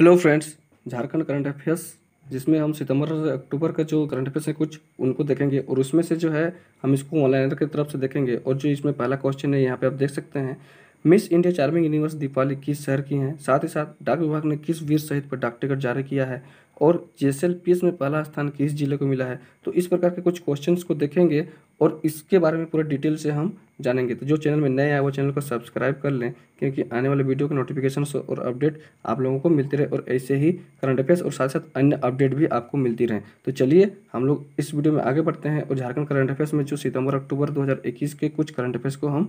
hello friends Jharkhand current affairs जिसमें हम सितंबर से अक्टूबर का जो करंट अफेयर्स हैं कुछ उनको देखेंगे और उसमें से जो है हम इसको ऑनलाइन की तरफ से देखेंगे और जो इसमें पहला क्वेश्चन है यहाँ पे आप देख सकते हैं miss India charming universe Deepali किस शहर की हैं साथ ही साथ डाक विभाग ने किस वीर शहीद पर डाक टिकट जारी किया है और जे में पहला स्थान किस जिले को मिला है तो इस प्रकार के कुछ क्वेश्चन को देखेंगे और इसके बारे में पूरा डिटेल से हम जानेंगे तो जो चैनल में नए आए वो चैनल को सब्सक्राइब कर लें क्योंकि आने वाले वीडियो के नोटिफिकेशन और अपडेट आप लोगों को मिलते रहे और ऐसे ही करंट अफेयर्स और साथ साथ अन्य अपडेट भी आपको मिलती रहे तो चलिए हम लोग इस वीडियो में आगे बढ़ते हैं और झारखंड करंट अफेयर्स में जो सितंबर अक्टूबर दो के कुछ करंट अफेयर्स को हम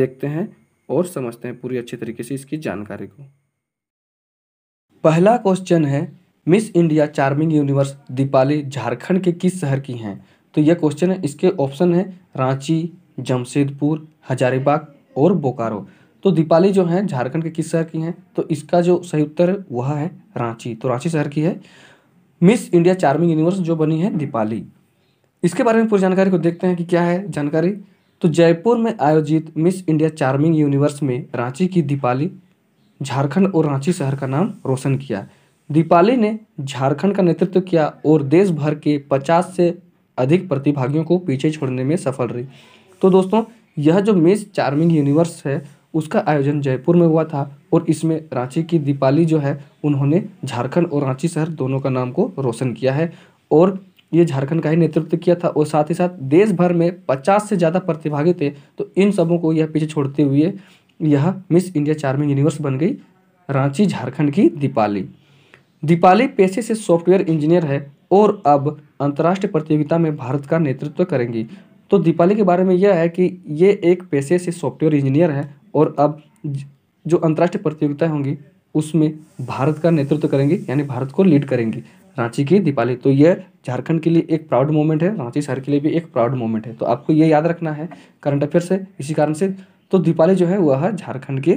देखते हैं और समझते हैं पूरी अच्छी तरीके से इसकी जानकारी को पहला क्वेश्चन है miss India charming universe Deepali Jharkhand के किस शहर की हैं तो यह क्वेश्चन है इसके ऑप्शन है रांची जमशेदपुर हजारीबाग और बोकारो तो दीपाली जो है झारखंड के किस शहर की हैं तो इसका जो सही उत्तर है वह है रांची तो रांची शहर की है मिस इंडिया चार्मिंग यूनिवर्स जो बनी है दीपाली इसके बारे में पूरी जानकारी को देखते हैं कि क्या है जानकारी तो जयपुर में आयोजित मिस इंडिया चार्मिंग यूनिवर्स में रांची की दीपाली झारखंड और रांची शहर का नाम रोशन किया दीपाली ने झारखंड का नेतृत्व किया और देश भर के 50 से अधिक प्रतिभागियों को पीछे छोड़ने में सफल रही तो दोस्तों यह जो मिस चार्मिंग यूनिवर्स है उसका आयोजन जयपुर में हुआ था और इसमें रांची की दीपाली जो है उन्होंने झारखंड और रांची शहर दोनों का नाम को रोशन किया है और ये झारखंड का ही नेतृत्व किया था और साथ ही साथ देश भर में पचास से ज़्यादा प्रतिभागी थे तो इन सबों को यह पीछे छोड़ते हुए यह मिस इंडिया चार्मिंग यूनिवर्स बन गई रांची झारखंड की दीपाली दीपाली पेशे से सॉफ्टवेयर इंजीनियर है और अब अंतर्राष्ट्रीय प्रतियोगिता में भारत का नेतृत्व करेंगी तो दीपाली के बारे में यह है कि ये एक पेशे से सॉफ्टवेयर इंजीनियर है और अब जो अंतर्राष्ट्रीय प्रतियोगिताएं होंगी उसमें भारत का नेतृत्व करेंगी यानी भारत को लीड करेंगी रांची की दीपाली तो यह झारखंड के लिए एक प्राउड मोमेंट है रांची शहर के लिए भी एक प्राउड मोमेंट है तो आपको ये याद रखना है करंट अफेयर से इसी कारण से तो दीपाली जो है वह झारखंड के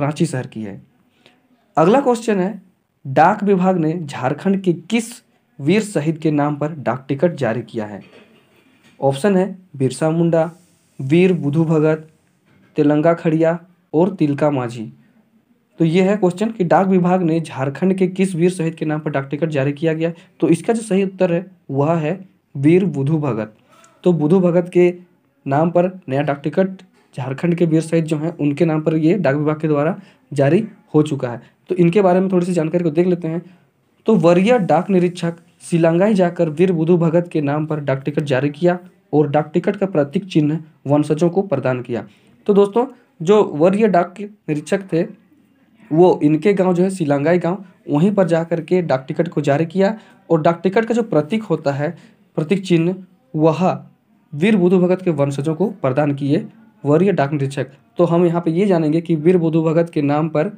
रांची शहर की है अगला क्वेश्चन है डाक विभाग ने झारखंड के किस वीर शहीद के नाम पर डाक टिकट जारी किया है ऑप्शन है बिरसा मुंडा वीर बुधू भगत तेलंगा खड़िया और तिलका माझी तो ये है क्वेश्चन कि डाक विभाग ने झारखंड के किस वीर शहीद के नाम पर डाक टिकट जारी किया गया तो इसका जो सही उत्तर है वह है वीर बुधू भगत तो बुधू भगत के नाम पर नया डाक टिकट झारखंड के वीर शहीद जो हैं उनके नाम पर ये डाक विभाग के द्वारा जारी हो चुका है तो इनके बारे में थोड़ी सी जानकारी को देख लेते हैं तो वरीय डाक निरीक्षक शिलांगाई जाकर वीर बुधु भगत के नाम पर डाक टिकट जारी किया और डाक टिकट का प्रतीक चिन्ह वंशजों को प्रदान किया तो दोस्तों जो वरीय डाक के निरीक्षक थे वो इनके गांव जो है सिलांगाई गांव वहीं पर जा कर के डाक टिकट को जारी किया और डाक टिकट का जो प्रतीक होता है प्रतीक चिन्ह वह वीर बुधु भगत के वंशजों को प्रदान किए वरीय डाक निरीक्षक तो हम यहाँ पर ये जानेंगे कि वीर बुधु भगत के नाम पर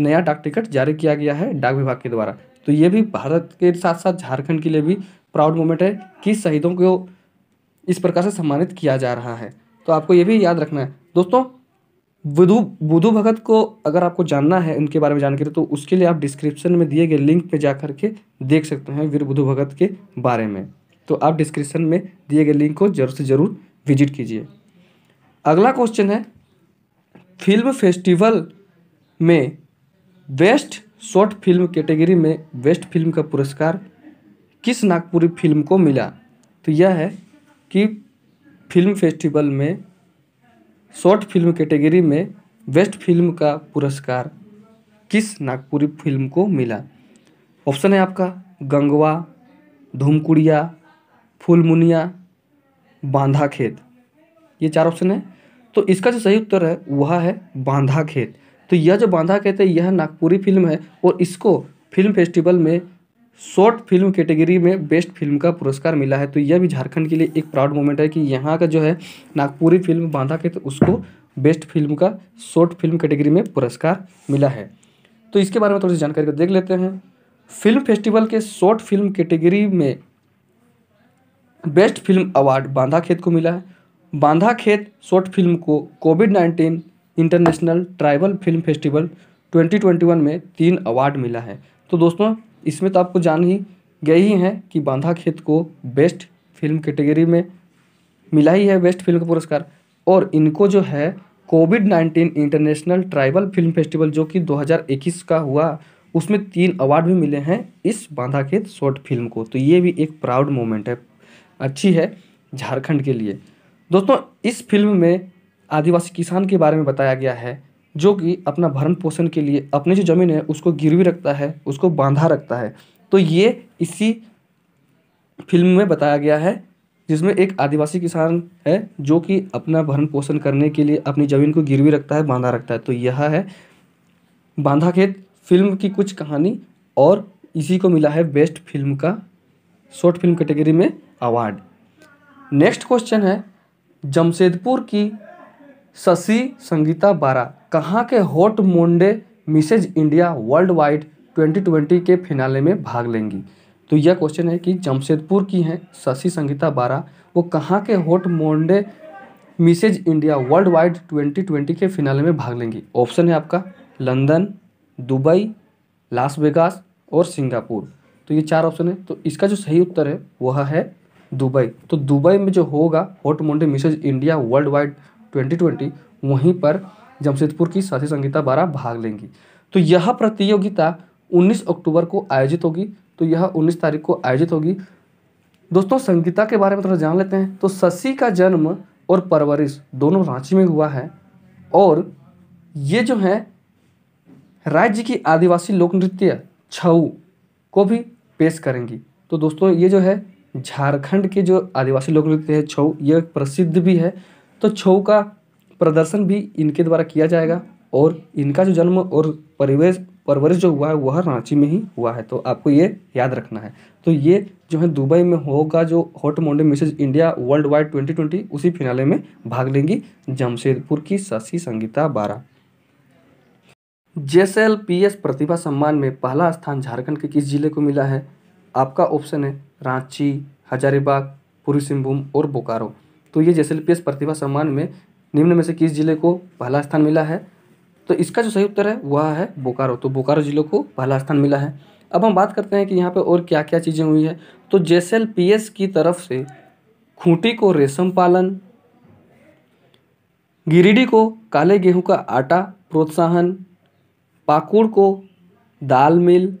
नया डाक टिकट जारी किया गया है डाक विभाग के द्वारा तो ये भी भारत के साथ साथ झारखंड के लिए भी प्राउड मोमेंट है कि शहीदों को इस प्रकार से सम्मानित किया जा रहा है तो आपको ये भी याद रखना है दोस्तों बुधु बुधु भगत को अगर आपको जानना है इनके बारे में जानकारी तो उसके लिए आप डिस्क्रिप्शन में दिए गए लिंक पे जा कर के देख सकते हैं वीर बुधु भगत के बारे में तो आप डिस्क्रिप्शन में दिए गए लिंक को जरूर से ज़रूर विजिट कीजिए अगला क्वेश्चन है फिल्म फेस्टिवल में बेस्ट शॉर्ट फिल्म कैटेगरी में बेस्ट फिल्म का पुरस्कार किस नागपुरी फिल्म को मिला तो यह है कि फिल्म फेस्टिवल में शॉर्ट फिल्म कैटेगरी में बेस्ट फिल्म का पुरस्कार किस नागपुरी फिल्म को मिला ऑप्शन है आपका गंगवा धूमकुड़िया फूलमुनिया बांधा खेत ये चार ऑप्शन है तो इसका जो सही उत्तर है वह है बांधा खेत तो यह जो बांधा कहते हैं यह नागपुरी फिल्म है और इसको फिल्म फेस्टिवल में शॉर्ट फिल्म कैटेगरी में बेस्ट फिल्म का पुरस्कार मिला है तो यह भी झारखंड के लिए एक प्राउड मोमेंट है कि यहाँ का जो है नागपुरी फिल्म बांधा के तो उसको बेस्ट फिल्म का शॉर्ट फिल्म कैटेगरी में पुरस्कार मिला है तो इसके बारे में थोड़ी सी जानकारी को देख लेते हैं फिल्म फेस्टिवल के शॉर्ट फिल्म कैटेगरी में best film award Bandha Khet को मिला है बांधा खेत शॉर्ट फिल्म को COVID nineteen international tribal film festival 2021 में तीन अवार्ड मिला है तो दोस्तों इसमें तो आपको जान ही गए ही हैं कि बांधा खेत को बेस्ट फिल्म कैटेगरी में मिला ही है बेस्ट फिल्म का पुरस्कार और इनको जो है COVID nineteen international tribal film festival जो कि 2021 का हुआ उसमें तीन अवार्ड भी मिले हैं इस बांधा खेत शॉर्ट फिल्म को तो ये भी एक प्राउड मोमेंट है अच्छी है झारखंड के लिए दोस्तों इस फिल्म में आदिवासी किसान के बारे में बताया गया है जो कि अपना भरण पोषण के लिए अपनी जो ज़मीन है उसको गिरवी रखता है उसको बांधा रखता है तो ये इसी फिल्म में बताया गया है जिसमें एक आदिवासी किसान है जो कि अपना भरण पोषण करने के लिए अपनी ज़मीन को गिरवी रखता है बांधा रखता है तो यह है बांधा खेत फिल्म की कुछ कहानी और इसी को मिला है बेस्ट फिल्म का शॉर्ट फिल्म कैटेगरी में अवार्ड नेक्स्ट क्वेश्चन है जमशेदपुर की शशि संगीता बारा कहाँ के Haut Monde Mrs India worldwide वाइड ट्वेंटी के फिनाले में भाग लेंगी तो यह क्वेश्चन है कि जमशेदपुर की हैं शशि संगीता बारा वो कहाँ के Haut Monde Mrs India worldwide वाइड ट्वेंटी के फिनाले में भाग लेंगी ऑप्शन है आपका लंदन दुबई लास वेगास और सिंगापुर तो ये चार ऑप्शन है तो इसका जो सही उत्तर है वह है दुबई तो दुबई में जो होगा Haut Monde Mrs India worldwide वाइड 2020 वहीं पर जमशेदपुर की साथी संगीता बारह भाग लेंगी तो यह प्रतियोगिता 19 अक्टूबर को आयोजित होगी तो यह 19 तारीख को आयोजित होगी दोस्तों संगीता के बारे में थोड़ा जान लेते हैं तो शशि का जन्म और परवरिश दोनों रांची में हुआ है और ये जो है राज्य की आदिवासी लोक नृत्य छऊ को भी पेश करेंगी तो दोस्तों ये जो है झारखंड के जो आदिवासी लोक नृत्य है छऊ यह प्रसिद्ध भी है तो छऊ का प्रदर्शन भी इनके द्वारा किया जाएगा और इनका जो जन्म और परिवेश परवरिश जो हुआ है वह रांची में ही हुआ है तो आपको ये याद रखना है तो ये जो है दुबई में होगा जो Haut Monde Mrs India worldwide वाइड ट्वेंटी ट्वेंटी उसी फिनाले में भाग लेंगी जमशेदपुर की शशि संगीता बारा एस प्रतिभा सम्मान में पहला स्थान झारखंड के किस जिले को मिला है आपका ऑप्शन है रांची हजारीबाग पूर्वी सिंहभूम और बोकारो तो ये जैसे प्रतिभा सम्मान में निम्न में से किस जिले को पहला स्थान मिला है तो इसका जो सही उत्तर है वह है बोकारो तो बोकारो जिले को पहला स्थान मिला है अब हम बात करते हैं कि यहाँ पे और क्या क्या चीज़ें हुई है तो जेसल की तरफ से खूंटी को रेशम पालन गिरिडीह को काले गेहूं का आटा प्रोत्साहन पाकुड़ को दाल मिल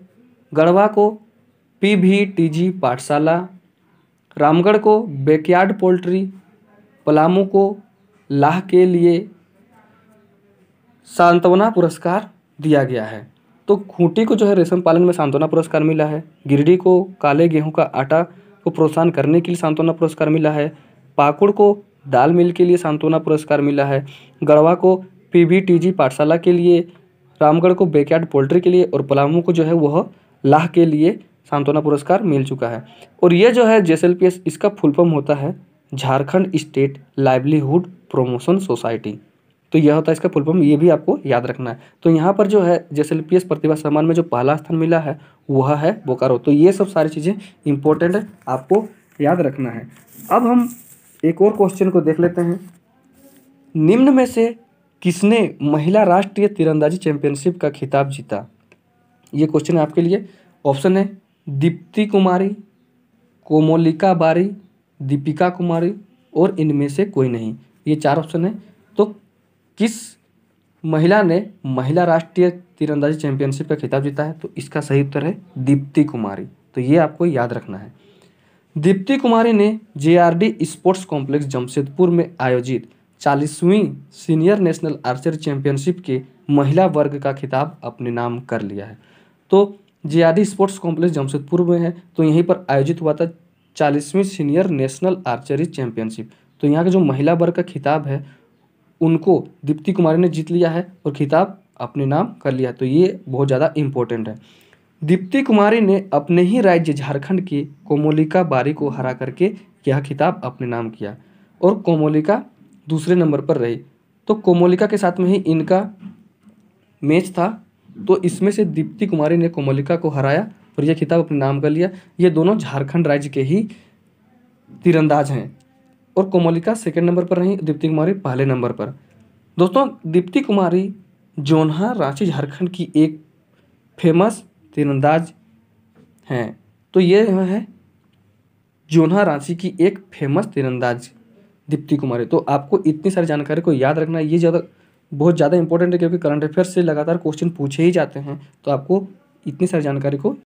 गढ़वा को पी भी टी जी पाठशाला रामगढ़ को बेकयार्ड पोल्ट्री पलामू को लाह के लिए सांत्वना पुरस्कार दिया गया है तो खूंटी को जो है रेशम पालन में सांत्वना पुरस्कार मिला है गिरडी को काले गेहूं का आटा को प्रोत्साहन करने के लिए सांत्वना पुरस्कार मिला है पाकुड़ को दाल मिल के लिए सांत्वना पुरस्कार मिला है गढ़वा को पी पाठशाला के लिए रामगढ़ को बेकयार्ड पोल्ट्री के लिए और पलामू को जो है वह लाह के लिए सांत्वना पुरस्कार मिल चुका है और यह जो है जे इसका फुल फॉर्म होता है Jharkhand state livelihood promotion society तो यह होता है इसका फुल ये भी आपको याद रखना है तो यहाँ पर जो है जैसे पी प्रतिभा सम्मान में जो पहला स्थान मिला है वह है बोकारो तो ये सब सारी चीज़ें इंपॉर्टेंट है आपको याद रखना है अब हम एक और क्वेश्चन को देख लेते हैं निम्न में से किसने महिला राष्ट्रीय तीरंदाजी चैंपियनशिप का खिताब जीता ये क्वेश्चन आपके लिए ऑप्शन है दीप्ति कुमारी कोमोलिका बारी दीपिका कुमारी और इनमें से कोई नहीं ये चार ऑप्शन है तो किस महिला ने महिला राष्ट्रीय तीरंदाजी चैंपियनशिप का खिताब जीता है तो इसका सही उत्तर है दीप्ति कुमारी तो ये आपको याद रखना है दीप्ति कुमारी ने जे स्पोर्ट्स कॉम्प्लेक्स जमशेदपुर में आयोजित चालीसवीं सीनियर नेशनल आर्चरी चैंपियनशिप के महिला वर्ग का खिताब अपने नाम कर लिया है तो जे स्पोर्ट्स कॉम्प्लेक्स जमशेदपुर में है तो यहीं पर आयोजित हुआ था चालीसवीं सीनियर नेशनल आर्चरी चैंपियनशिप तो यहाँ का जो महिला वर्ग का खिताब है उनको दीप्ति कुमारी ने जीत लिया है और खिताब अपने नाम कर लिया तो ये बहुत ज़्यादा इम्पोर्टेंट है दीप्ति कुमारी ने अपने ही राज्य झारखंड की कोमोलिका बारी को हरा करके यह खिताब अपने नाम किया और कोमोलिका दूसरे नंबर पर रही तो कोमोलिका के साथ में ही इनका मैच था तो इसमें से दीप्ति कुमारी ने कोमोलिका को हराया और यह खिताब अपने नाम कर लिया ये दोनों झारखंड राज्य के ही तीरंदाज हैं और कोमलिका सेकेंड नंबर पर रहीं दीप्ति कुमारी पहले नंबर पर दोस्तों दीप्ति कुमारी जोनहा रांची झारखंड की एक फेमस तीरंदाज हैं तो ये है जोनहा रांची की एक फेमस तीरंदाज दीप्ति कुमारी तो आपको इतनी सारी जानकारी को याद रखना ये ज़्यादा बहुत ज़्यादा इंपॉर्टेंट है क्योंकि करंट अफेयर से लगातार क्वेश्चन पूछे ही जाते हैं तो आपको इतनी सारी जानकारी को